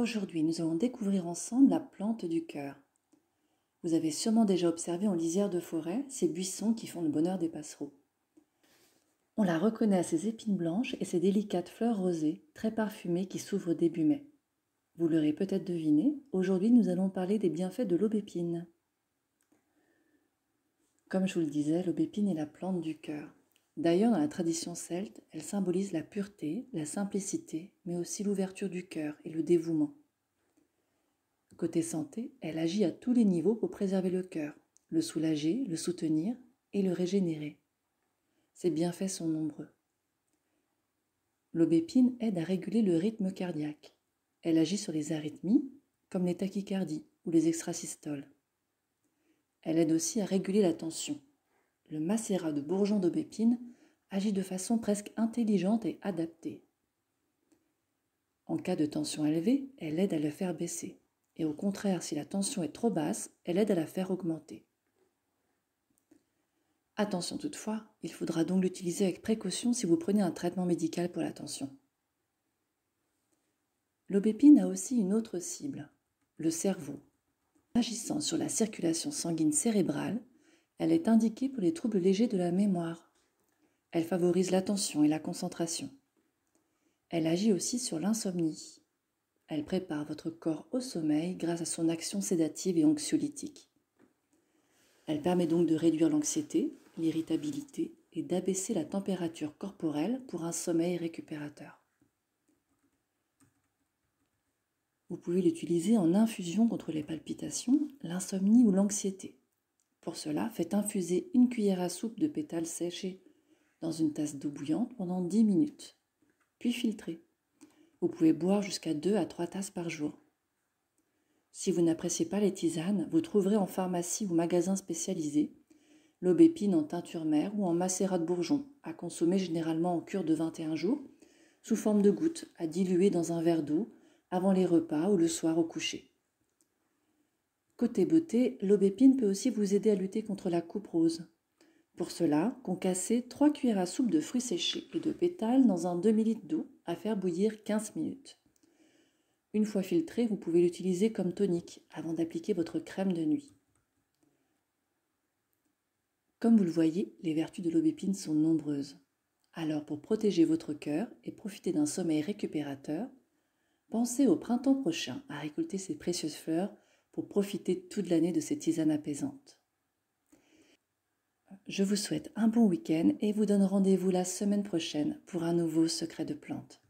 Aujourd'hui, nous allons découvrir ensemble la plante du cœur. Vous avez sûrement déjà observé en lisière de forêt ces buissons qui font le bonheur des passereaux. On la reconnaît à ses épines blanches et ses délicates fleurs rosées, très parfumées, qui s'ouvrent début mai. Vous l'aurez peut-être deviné, aujourd'hui nous allons parler des bienfaits de l'aubépine. Comme je vous le disais, l'aubépine est la plante du cœur. D'ailleurs, dans la tradition celte, elle symbolise la pureté, la simplicité, mais aussi l'ouverture du cœur et le dévouement. Côté santé, elle agit à tous les niveaux pour préserver le cœur, le soulager, le soutenir et le régénérer. Ses bienfaits sont nombreux. L'aubépine aide à réguler le rythme cardiaque. Elle agit sur les arythmies, comme les tachycardies ou les extrasystoles. Elle aide aussi à réguler la tension le macérat de bourgeon d'aubépine agit de façon presque intelligente et adaptée. En cas de tension élevée, elle aide à le faire baisser, et au contraire, si la tension est trop basse, elle aide à la faire augmenter. Attention toutefois, il faudra donc l'utiliser avec précaution si vous prenez un traitement médical pour la tension. L'aubépine a aussi une autre cible, le cerveau. Agissant sur la circulation sanguine cérébrale, elle est indiquée pour les troubles légers de la mémoire. Elle favorise l'attention et la concentration. Elle agit aussi sur l'insomnie. Elle prépare votre corps au sommeil grâce à son action sédative et anxiolytique. Elle permet donc de réduire l'anxiété, l'irritabilité et d'abaisser la température corporelle pour un sommeil récupérateur. Vous pouvez l'utiliser en infusion contre les palpitations, l'insomnie ou l'anxiété. Pour cela, faites infuser une cuillère à soupe de pétales séchés dans une tasse d'eau bouillante pendant 10 minutes, puis filtrez. Vous pouvez boire jusqu'à 2 à 3 tasses par jour. Si vous n'appréciez pas les tisanes, vous trouverez en pharmacie ou magasin spécialisé l'aubépine en teinture mère ou en macérat de bourgeon, à consommer généralement en cure de 21 jours, sous forme de gouttes, à diluer dans un verre d'eau avant les repas ou le soir au coucher. Côté beauté, l'aubépine peut aussi vous aider à lutter contre la coupe rose. Pour cela, concassez 3 cuillères à soupe de fruits séchés et de pétales dans un demi-litre d'eau à faire bouillir 15 minutes. Une fois filtré, vous pouvez l'utiliser comme tonique avant d'appliquer votre crème de nuit. Comme vous le voyez, les vertus de l'aubépine sont nombreuses. Alors pour protéger votre cœur et profiter d'un sommeil récupérateur, pensez au printemps prochain à récolter ces précieuses fleurs pour profiter toute l'année de ces tisanes apaisantes. Je vous souhaite un bon week-end et vous donne rendez-vous la semaine prochaine pour un nouveau secret de plante.